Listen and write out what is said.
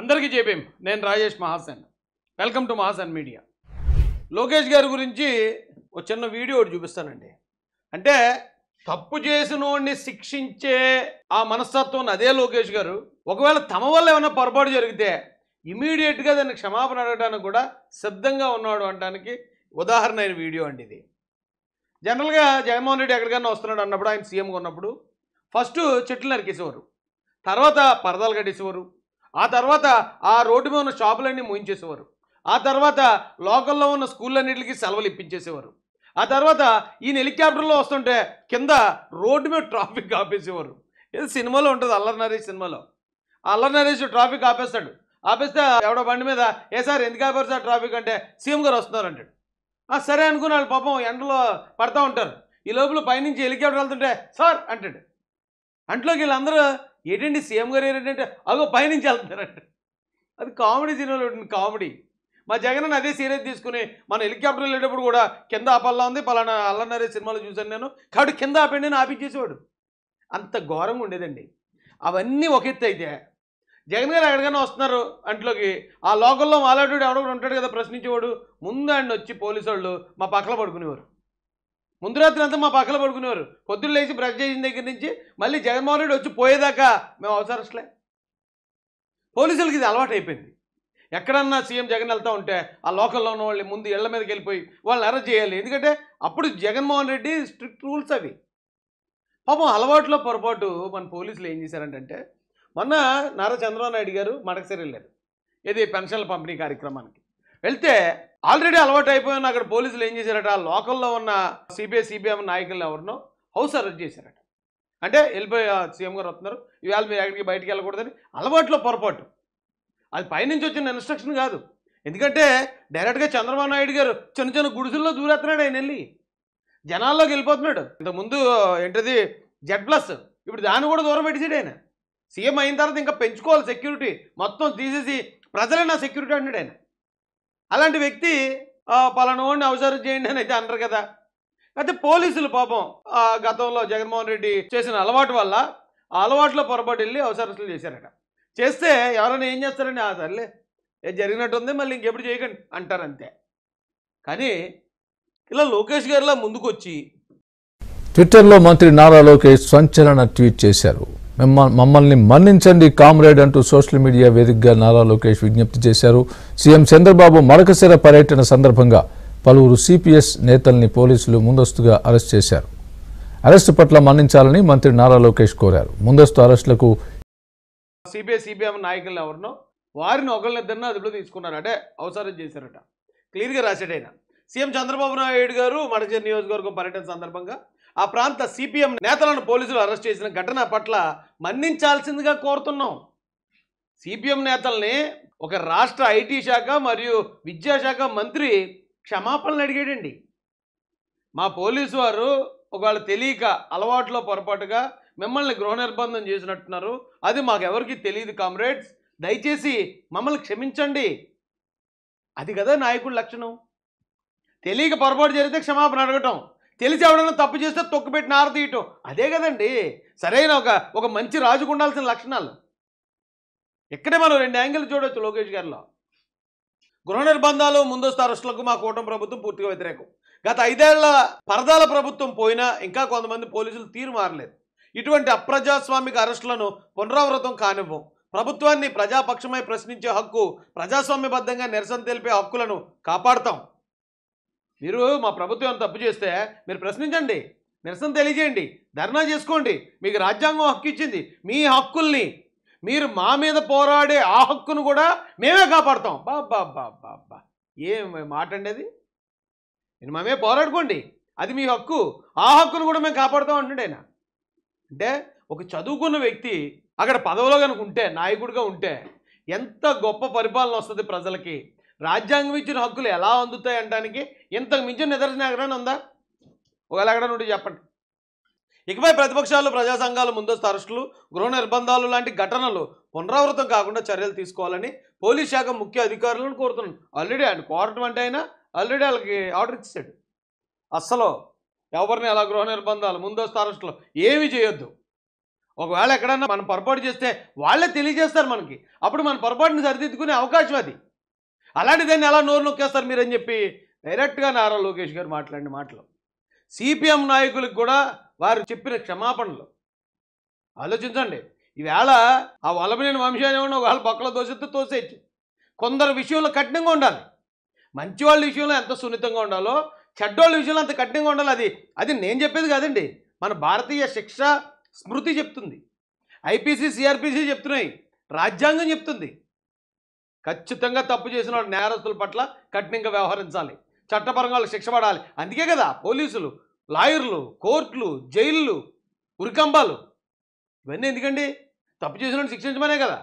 అందరికీ చెప్పాం నేను Rajesh Mahasan welcome to Mahasan media Lokesh గారి గురించి ఒక చిన్న వీడియో ఒకటి చూపిస్తానండి అంటే తప్పు చేసినోడిని శిక్షించే ఆ మనస్తత్వం అదే లోకేష్ గారు ఒకవేళ తమ వల్ల ఏమైనా పొరపాటు జరిగితే ఇమీడియట్గా దాన్ని క్షమాపణ అడగడానికి కూడా సిద్ధంగా ఉన్నాడు అనడానికి ఉదాహరణ అయిన వీడియో అండి ఇది జనరల్గా జగన్మోహన్ రెడ్డి ఎక్కడికైనా వస్తున్నాడు అన్నప్పుడు ఆయన సీఎంగా ఉన్నప్పుడు ఫస్ట్ చెట్లు నరికేసేవారు తర్వాత పరదాలు కట్టేసేవారు ఆ తర్వాత ఆ రోడ్డు మీద ఉన్న షాపులన్నీ మోయించేసేవారు ఆ తర్వాత లోకల్లో ఉన్న స్కూళ్ళన్నింటికి సెలవులు ఇప్పించేసేవారు ఆ తర్వాత ఈయన హెలికాప్టర్లో వస్తుంటే కింద రోడ్డు మీద ట్రాఫిక్ ఆపేసేవారు ఏదో సినిమాలో ఉంటుంది అల్లర్ నరేష్ సినిమాలో అల్లర్ నరేష్ ట్రాఫిక్ ఆపేస్తాడు ఆపేస్తే ఎవడో బండి మీద ఏ సార్ ఎందుకు ఆపారు సార్ ట్రాఫిక్ అంటే సీఎం గారు వస్తున్నారు అంటాడు సరే అనుకున్న వాళ్ళు పాపం ఎండలో పడతా ఉంటారు ఈ లోపల పైనుంచి హెలికాప్టర్ వెళ్తుంటే సార్ అంటాడు అంట్లోకి వీళ్ళందరూ ఏంటండి సీఎం గారు ఏంటంటే అగో పైనుంచి వెళ్తున్నారంట అది కామెడీ సినిమాలో ఉంటుంది కామెడీ మా జగన్ అదే సీరియస్ తీసుకుని మన హెలికాప్టర్ వెళ్ళేటప్పుడు కూడా కింద ఆపల్లా ఉంది పలానా అల్లన్నారే సినిమాలు చూశాను నేను కాబట్టి కింద ఆపండి నేను ఆపించేసేవాడు అంత ఘోరంగా ఉండేదండి అవన్నీ ఒక ఎత్తు అయితే జగన్ గారు ఎక్కడికైనా వస్తున్నారు అంట్లోకి ఆ లోకల్లో మాలాడు ఎవడో ఉంటాడు కదా ప్రశ్నించేవాడు ముందు ఆయన వచ్చి పోలీసు వాళ్ళు మా పక్కన పడుకునేవారు ముందు రాత్రి అంతా మా పక్కన పడుకునేవారు పొద్దున్న లేచి బ్రష్ చేసిన దగ్గర నుంచి మళ్ళీ జగన్మోహన్ రెడ్డి వచ్చి పోయేదాకా మేము అవసరంలే పోలీసులకి ఇది అలవాటు అయిపోయింది ఎక్కడన్నా సీఎం జగన్ వెళ్తూ ఉంటే ఆ లోకల్లో ఉన్న వాళ్ళని ముందు ఇళ్ల మీదకి వెళ్ళిపోయి వాళ్ళని అరెస్ట్ చేయాలి ఎందుకంటే అప్పుడు జగన్మోహన్ రెడ్డి స్ట్రిక్ట్ రూల్స్ అవి పాపం అలవాట్లో పొరపాటు మన పోలీసులు ఏం చేశారంటే మొన్న నారా చంద్రబాబు నాయుడు గారు మడకసరి వెళ్ళారు ఇది పెన్షన్ల పంపిణీ కార్యక్రమానికి వెళ్తే ఆల్రెడీ అలవాటు అయిపోయిన అక్కడ పోలీసులు ఏం చేశారట లోకల్లో ఉన్న సిబిఐ సిబిఎం నాయకులను ఎవరినో హౌస్ అరెస్ట్ చేశారట అంటే వెళ్ళిపోయి సీఎం గారు వస్తున్నారు ఇవాళ మీరు ఎక్కడికి బయటికి వెళ్ళకూడదని అలవాట్లో పొరపాటు అది పైనుంచి వచ్చిన ఇన్స్ట్రక్షన్ కాదు ఎందుకంటే డైరెక్ట్గా చంద్రబాబు నాయుడు గారు చిన్న చిన్న గుడిసెల్లో దూరేస్తున్నాడు ఆయన వెళ్ళి జనాల్లోకి వెళ్ళిపోతున్నాడు ఇంతకుముందు ఏంటది జెడ్ ప్లస్ ఇప్పుడు దాన్ని కూడా దూరం పెట్టేసాడు ఆయన సీఎం అయిన తర్వాత ఇంకా పెంచుకోవాలి సెక్యూరిటీ మొత్తం తీసేసి ప్రజలైనా సెక్యూరిటీ అంటున్నాడు ఆయన అలాంటి వ్యక్తి వాడిని అవసరం చేయండి అని అయితే అంటారు కదా అయితే పోలీసులు పాపం గతంలో జగన్మోహన్ రెడ్డి చేసిన అలవాటు వల్ల ఆ అలవాట్లో పొరపాటు వెళ్ళి అవసరం చేశారట చేస్తే ఎవరైనా ఏం చేస్తారండి ఆ సర్లే ఏ జరిగినట్టుంది మళ్ళీ ఇంకెప్పుడు చేయకండి అంటారు అంతే కానీ ఇలా లోకేష్ గారిలా ముందుకొచ్చి ట్విట్టర్లో మంత్రి నారా లోకేష్ సంచలన ట్వీట్ చేశారు మమ్మల్ని మన్నించండి కామ్రేడ్ అంటూ సోషల్ మీడియా వేదికగా నారా లోకేష్ విజ్ఞప్తి చేశారు సీఎం చంద్రబాబు మడకశిర పర్యటన సందర్భంగా పలువురు సిపిఎస్ నేతల్ని పోలీసులు ముందస్తుగా అరెస్ట్ చేశారు అరెస్టు పట్ల మన్నించాలని మంత్రి నారా లోకేష్ కోరారు ముందస్తు అరెస్టులకు ఎవరినో వారిని ఒకరినిద్దరిని అదుపులో తీసుకున్నారు అంటే అవసరం చేశారట క్లియర్గా రాసేటైనా సీఎం చంద్రబాబు నాయుడు గారు మడచేరు నియోజకవర్గం పర్యటన సందర్భంగా ఆ ప్రాంత సిపిఎం నేతలను పోలీసులు అరెస్ట్ చేసిన ఘటన పట్ల మన్నించాల్సిందిగా కోరుతున్నాం సిపిఎం నేతల్ని ఒక రాష్ట్ర ఐటీ శాఖ మరియు విద్యాశాఖ మంత్రి క్షమాపణలు అడిగాడండి మా పోలీసు వారు ఒకవేళ తెలియక అలవాటులో పొరపాటుగా మిమ్మల్ని గృహ నిర్బంధం చేసినట్టున్నారు అది మాకెవరికి తెలియదు కామ్రేడ్స్ దయచేసి మమ్మల్ని క్షమించండి అది కదా నాయకుడి లక్షణం తెలియక పొరపాటు జరిగితే క్షమాపణ అడగటం తెలిసి ఎవడన్నా తప్పు చేస్తే తొక్కుపెట్టిన ఆరతీయటం అదే కదండి సరైన ఒక ఒక మంచి రాజుకు ఉండాల్సిన లక్షణాలు ఇక్కడే మనం రెండు యాంగిల్ చూడవచ్చు లోకేష్ గారిలో గృహ నిర్బంధాలు ముందస్తు అరెస్టులకు మా కూటమి ప్రభుత్వం పూర్తిగా వ్యతిరేకం గత ఐదేళ్ల పరదాల ప్రభుత్వం పోయినా ఇంకా కొంతమంది పోలీసులు తీరు మారలేదు ఇటువంటి అప్రజాస్వామిక అరెస్టులను పునరావృతం కానివ్వం ప్రభుత్వాన్ని ప్రజాపక్షమై ప్రశ్నించే హక్కు ప్రజాస్వామ్యబద్ధంగా నిరసన తెలిపే హక్కులను కాపాడతాం మీరు మా ప్రభుత్వం తప్పు చేస్తే మీరు ప్రశ్నించండి నిరసన తెలియజేయండి ధర్నా చేసుకోండి మీకు రాజ్యాంగం హక్కు ఇచ్చింది మీ హక్కుల్ని మీరు మా మీద పోరాడే ఆ హక్కును కూడా మేమే కాపాడుతాం బాబ్బా బాబ్బా బా ఏం మాట అండి అది నేను మామే పోరాడుకోండి అది మీ హక్కు ఆ హక్కును కూడా మేము కాపాడుతాం అంటుండే ఆయన అంటే ఒక చదువుకున్న వ్యక్తి అక్కడ పదవిలో కనుక ఉంటే నాయకుడిగా ఉంటే ఎంత గొప్ప పరిపాలన వస్తుంది ప్రజలకి రాజ్యాంగం ఇచ్చిన హక్కులు ఎలా అందుతాయి అనడానికి ఇంతకు మించిన నిదర్శన ఎక్కడైనా ఉందా ఒకవేళ ఎక్కడ ఉంటే చెప్పండి ఇకపై ప్రతిపక్షాలు ప్రజా సంఘాలు ముందస్తు అరెస్టులు గృహ నిర్బంధాలు లాంటి ఘటనలు పునరావృతం కాకుండా చర్యలు తీసుకోవాలని పోలీస్ శాఖ ముఖ్య అధికారులను కోరుతున్నాను ఆల్రెడీ ఆయన కోరటం అంటే అయినా ఆల్రెడీ వాళ్ళకి ఆర్డర్ ఇచ్చాడు అస్సలు ఎవరిని అలా గృహ నిర్బంధాలు ముందస్తు అరెస్టులు ఏమి చేయొద్దు ఒకవేళ ఎక్కడన్నా మనం పొరపాటు చేస్తే వాళ్ళే తెలియజేస్తారు మనకి అప్పుడు మన పొరపాటుని సరిదిద్దుకునే అవకాశం అది అలాంటి దాన్ని ఎలా నోరు నొక్కేస్తారు మీరు అని చెప్పి డైరెక్ట్గా నారా లోకేష్ గారు మాట్లాడిన మాటలు సిపిఎం నాయకులకు కూడా వారు చెప్పిన క్షమాపణలు ఆలోచించండి ఈవేళ ఆ వలమనేని వంశాన్ని ఏమన్నా ఒకవేళ బొక్కల దోశతో తోసేయచ్చు కొందరు విషయంలో కఠినంగా ఉండాలి మంచి వాళ్ళ విషయంలో ఎంత సున్నితంగా ఉండాలో చెడ్డోళ్ళ విషయంలో అంత కఠినంగా ఉండాలి అది అది నేను చెప్పేది కాదండి మన భారతీయ శిక్ష స్మృతి చెప్తుంది ఐపీసీ సిఆర్పిసి చెప్తున్నాయి రాజ్యాంగం చెప్తుంది ఖచ్చితంగా తప్పు చేసిన వాడు నేరస్తుల పట్ల కఠినంగా వ్యవహరించాలి చట్టపరంగా వాళ్ళు శిక్ష పడాలి అందుకే కదా పోలీసులు లాయర్లు కోర్టులు జైళ్ళు ఉరికంబాలు ఇవన్నీ ఎందుకండి తప్పు చేసిన శిక్షించమనే కదా